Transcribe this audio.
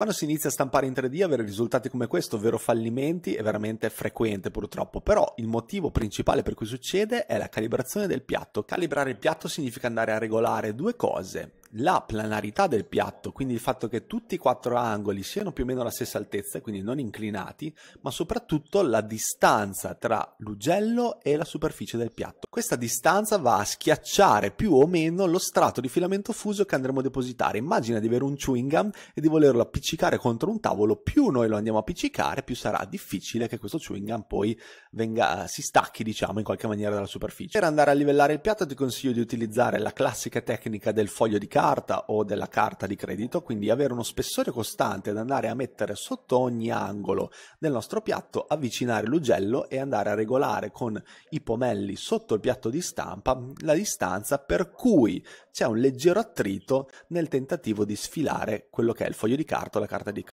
Quando si inizia a stampare in 3D avere risultati come questo, ovvero fallimenti, è veramente frequente purtroppo, però il motivo principale per cui succede è la calibrazione del piatto. Calibrare il piatto significa andare a regolare due cose, la planarità del piatto, quindi il fatto che tutti i quattro angoli siano più o meno alla stessa altezza, quindi non inclinati, ma soprattutto la distanza tra l'ugello e la superficie del piatto. Questa distanza va a schiacciare più o meno lo strato di filamento fuso che andremo a depositare. Immagina di avere un chewing gum e di volerlo appiccicare contro un tavolo, più noi lo andiamo a appiccicare, più sarà difficile che questo chewing gum poi venga, si stacchi, diciamo, in qualche maniera dalla superficie. Per andare a livellare il piatto ti consiglio di utilizzare la classica tecnica del foglio di carta carta o della carta di credito, quindi avere uno spessore costante da andare a mettere sotto ogni angolo del nostro piatto, avvicinare l'ugello e andare a regolare con i pomelli sotto il piatto di stampa mm, la distanza per cui c'è un leggero attrito nel tentativo di sfilare quello che è il foglio di carta o la carta di credito